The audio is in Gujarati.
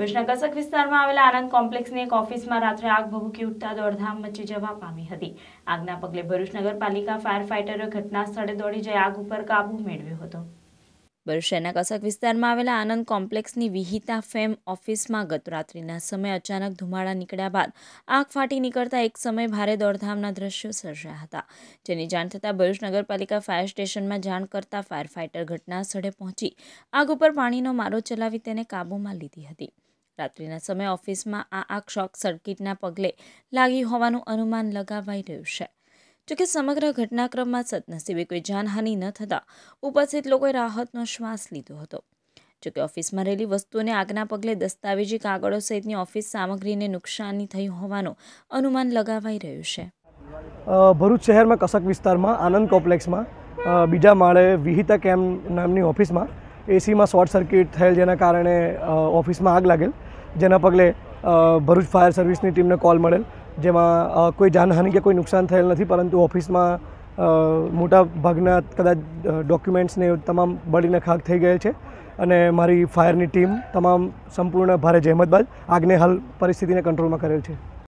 ભુજના કસક વિસ્તારમાં આવેલા આનંદ કોમ્પ્લેક્સની એક ઓફિસમાં રાત્રે આગ ભભૂકી ઉઠતા દોડધામ મચી જવા પામી હતી આગના પગલે ભરૂચ નગરપાલિકા ફાયર ફાઇટરો ઘટના સ્થળે દોડી જઈ આગ ઉપર કાબૂ મેળવ્યો હતો ભરૂચ શહેરના કસક વિસ્તારમાં આવેલા આનંદ કોમ્પ્લેક્સની વિહિતા ફેમ ઓફિસમાં ગત રાત્રિના સમયે અચાનક ધુમાડા નીકળ્યા બાદ આગ ફાટી નીકળતા એક સમય ભારે દોડધામના દ્રશ્યો સર્જાયા હતા જેની જાણ થતાં ભરૂચ નગરપાલિકા ફાયર સ્ટેશનમાં જાણ કરતા ફાયર ફાઇટર ઘટના સ્થળે પહોંચી આગ ઉપર પાણીનો મારો ચલાવી તેને કાબૂમાં લીધી હતી રાત્રિના સમય ઓફિસમાં આ આગ શોક સર્કિટના પગલે લાગી હોવાનું અનુમાન લગાવાઈ રહ્યું છે જોકે સમગ્ર ઘટનાક્રમમાં સદનસીબે કોઈ જાનહાનિ ન થતાં ઉપસ્થિત લોકોએ રાહતનો શ્વાસ લીધો હતો જોકે ઓફિસમાં રહેલી વસ્તુઓને આગના પગલે દસ્તાવેજી કાગળો સહિતની ઓફિસ સામગ્રીને નુકસાની થઈ હોવાનું અનુમાન લગાવાઈ રહ્યું છે ભરૂચ શહેરમાં કસક વિસ્તારમાં આનંદ કોમ્પ્લેક્સમાં બીજા માળે વિહિતા કેમ્પ નામની ઓફિસમાં એસીમાં શોર્ટ સર્કિટ થયેલ જેના કારણે ઓફિસમાં આગ લાગેલ જેના પગલે ભરૂચ ફાયર સર્વિસની ટીમને કોલ મળેલ જેમાં કોઈ જાનહાનિ કે કોઈ નુકસાન થયેલ નથી પરંતુ ઓફિસમાં મોટા ભાગના કદાચ ડોક્યુમેન્ટ્સને તમામ બળીને ખાક થઈ ગયેલ છે અને મારી ફાયરની ટીમ તમામ સંપૂર્ણ ભારે જહેમત બાદ આગને હાલ પરિસ્થિતિને કંટ્રોલમાં કરેલ છે